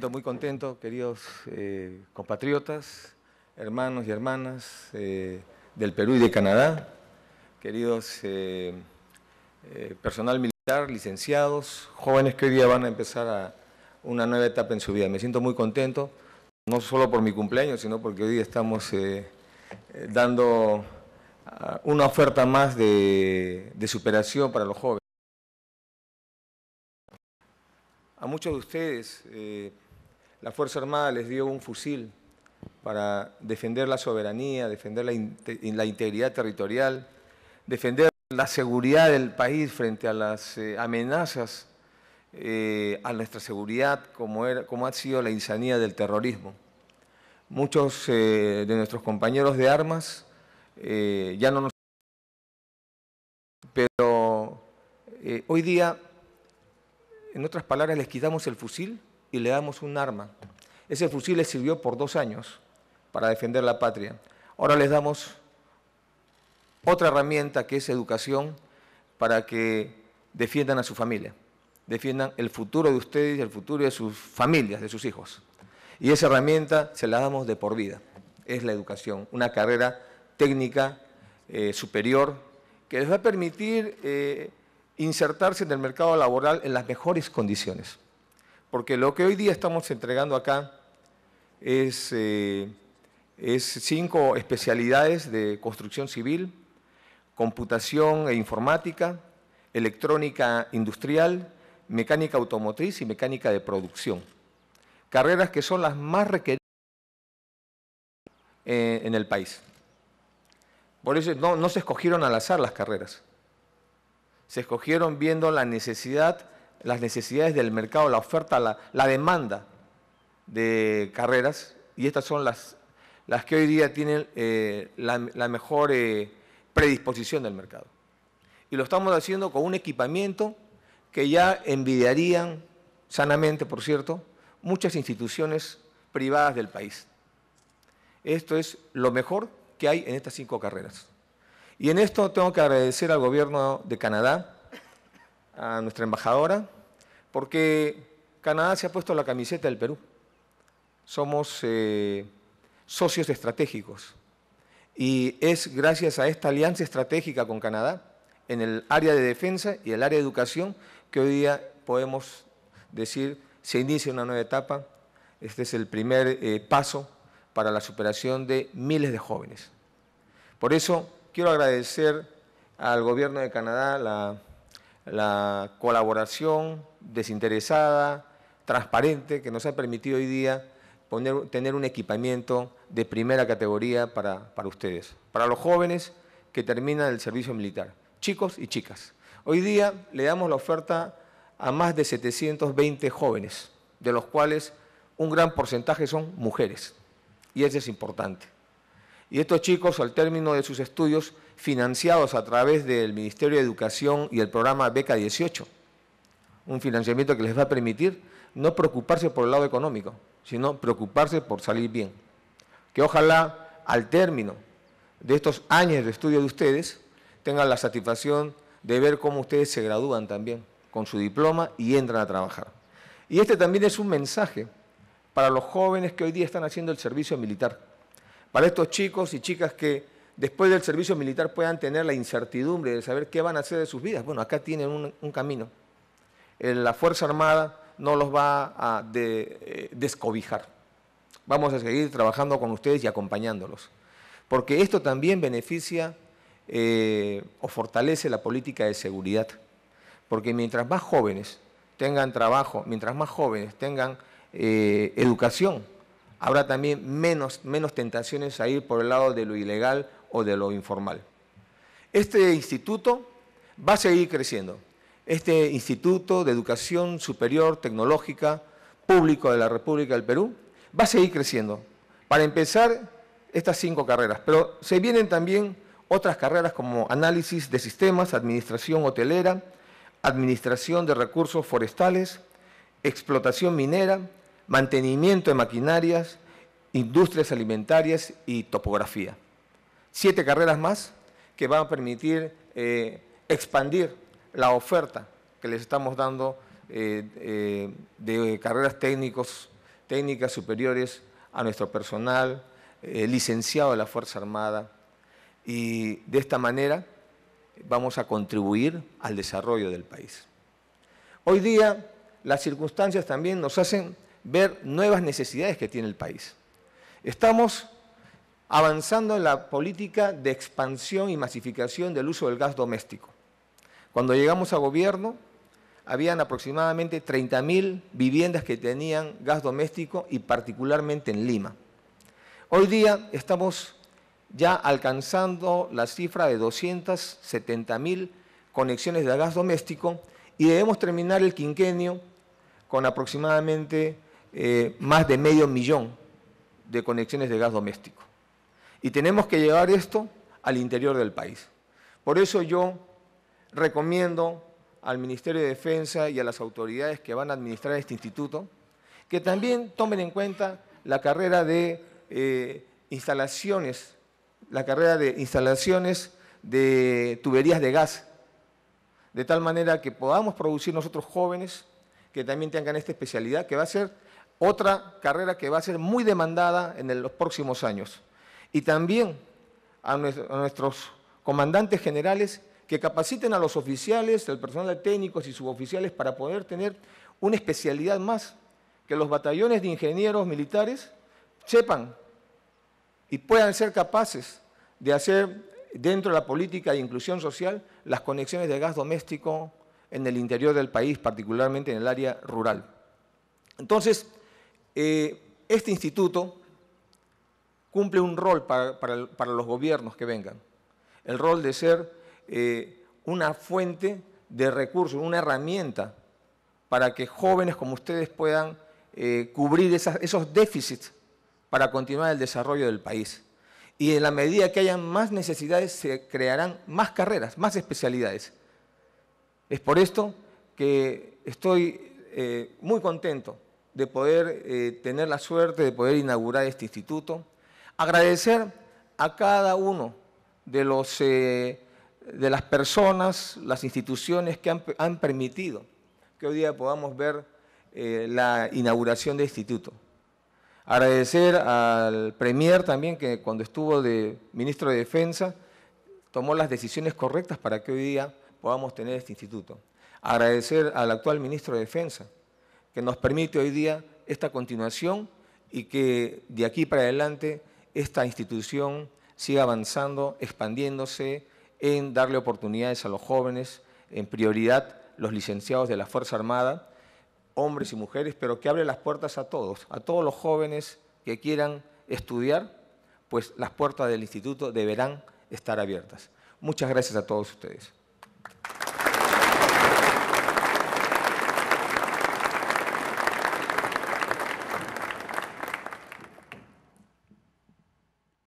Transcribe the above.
siento muy contento, queridos eh, compatriotas, hermanos y hermanas eh, del Perú y de Canadá, queridos eh, personal militar, licenciados, jóvenes que hoy día van a empezar a una nueva etapa en su vida. Me siento muy contento, no solo por mi cumpleaños, sino porque hoy día estamos dando ah, una oferta más de, superación para los jóvenes. A muchos de ustedes la Fuerza Armada les dio un fusil para defender la soberanía, defender la, integridad territorial, defender la seguridad del país frente a las eh, amenazas eh, a nuestra seguridad como, ha sido la insanía del terrorismo. Muchos eh, de nuestros compañeros de armas ya no nos... Pero hoy día, en otras palabras, les quitamos el fusil y le damos un arma. Ese fusil les sirvió por dos años para defender la patria. Ahora les damos otra herramienta que es educación para que defiendan a su familia, defiendan el futuro de ustedes y el futuro de sus familias, de sus hijos. Y esa herramienta se la damos de por vida, es la educación, una carrera técnica eh, superior que les va a permitir eh, insertarse en el mercado laboral en las mejores condiciones porque lo que hoy día estamos entregando acá es, eh, es cinco especialidades de construcción civil, computación e informática, electrónica industrial, mecánica automotriz y mecánica de producción. Carreras que son las más requeridas eh, en el país. Por eso no se escogieron al azar las carreras. Se escogieron viendo la necesidad las necesidades del mercado, la oferta, la, demanda de carreras, y estas son las, que hoy día tienen eh, la, mejor eh, predisposición del mercado. Y lo estamos haciendo con un equipamiento que ya envidiarían sanamente, por cierto, muchas instituciones privadas del país. Esto es lo mejor que hay en estas cinco carreras. Y en esto tengo que agradecer al gobierno de Canadá, a nuestra embajadora, porque Canadá se ha puesto la camiseta del Perú. Somos eh, socios estratégicos. Y es gracias a esta alianza estratégica con Canadá, en el área de defensa y el área de educación, que hoy día podemos decir se inicia una nueva etapa. Este es el primer eh, paso para la superación de miles de jóvenes. Por eso quiero agradecer al Gobierno de Canadá, la la colaboración desinteresada, transparente, que nos ha permitido hoy día tener un equipamiento de primera categoría para, para ustedes, para los jóvenes que terminan el servicio militar, chicos y chicas. Hoy día le damos la oferta a más de 720 jóvenes, de los cuales un gran porcentaje son mujeres, y eso es importante. Y estos chicos, al término de sus estudios, financiados a través del Ministerio de Educación y el programa Beca 18, un financiamiento que les va a permitir no preocuparse por el lado económico, sino preocuparse por salir bien. Que ojalá al término de estos años de estudio de ustedes tengan la satisfacción de ver cómo ustedes se gradúan también con su diploma y entran a trabajar. Y este también es un mensaje para los jóvenes que hoy día están haciendo el servicio militar para estos chicos y chicas que después del servicio militar puedan tener la incertidumbre de saber qué van a hacer de sus vidas. Bueno, acá tienen un, camino. Eh, la Fuerza Armada no los va a eh, descobijar. Vamos a seguir trabajando con ustedes y acompañándolos, porque esto también beneficia eh, o fortalece la política de seguridad, porque mientras más jóvenes tengan trabajo, mientras más jóvenes tengan educación, habrá también menos, tentaciones a ir por el lado de lo ilegal o de lo informal. Este instituto va a seguir creciendo. Este Instituto de Educación Superior Tecnológica Público de la República del Perú va a seguir creciendo. Para empezar, estas cinco carreras, pero se vienen también otras carreras como análisis de sistemas, administración hotelera, administración de recursos forestales, explotación minera, mantenimiento de maquinarias, industrias alimentarias y topografía. Siete carreras más que van a permitir eh, expandir la oferta que les estamos dando eh, eh, de carreras técnicos, técnicas superiores a nuestro personal, licenciado de la Fuerza Armada. Y de esta manera vamos a contribuir al desarrollo del país. Hoy día las circunstancias también nos hacen ver nuevas necesidades que tiene el país. Estamos avanzando en la política de expansión y masificación del uso del gas doméstico. Cuando llegamos a gobierno, habían aproximadamente 30.000 viviendas que tenían gas doméstico y particularmente en Lima. Hoy día estamos ya alcanzando la cifra de 270.000 conexiones de gas doméstico y debemos terminar el quinquenio con aproximadamente eh, más de medio millón de conexiones de gas doméstico. Y tenemos que llevar esto al interior del país. Por eso yo recomiendo al Ministerio de Defensa y a las autoridades que van a administrar este instituto que también tomen en cuenta la carrera de eh, instalaciones, la carrera de instalaciones de tuberías de gas, de tal manera que podamos producir nosotros jóvenes que también tengan esta especialidad, que va a ser otra carrera que va a ser muy demandada en los próximos años. Y también a, nuestros comandantes generales que capaciten a los oficiales, al personal técnico técnicos y suboficiales para poder tener una especialidad más, que los batallones de ingenieros militares sepan y puedan ser capaces de hacer dentro de la política de inclusión social las conexiones de gas doméstico en el interior del país, particularmente en el área rural. Entonces, eh, este instituto cumple un rol para, los gobiernos que vengan, el rol de ser eh, una fuente de recursos, una herramienta para que jóvenes como ustedes puedan eh, cubrir esos déficits para continuar el desarrollo del país. Y en la medida que haya más necesidades, se crearán más carreras, más especialidades. Es por esto que estoy muy contento de poder eh, tener la suerte de poder inaugurar este instituto. Agradecer a cada uno de, los, eh, de las personas, las instituciones que han, permitido que hoy día podamos ver eh, la inauguración del este instituto. Agradecer al Premier también, que cuando estuvo de ministro de Defensa, tomó las decisiones correctas para que hoy día podamos tener este instituto. Agradecer al actual ministro de Defensa, que nos permite hoy día esta continuación y que de aquí para adelante esta institución siga avanzando, expandiéndose en darle oportunidades a los jóvenes, en prioridad los licenciados de la Fuerza Armada, hombres y mujeres, pero que abre las puertas a todos, a todos los jóvenes que quieran estudiar, pues las puertas del instituto deberán estar abiertas. Muchas gracias a todos ustedes.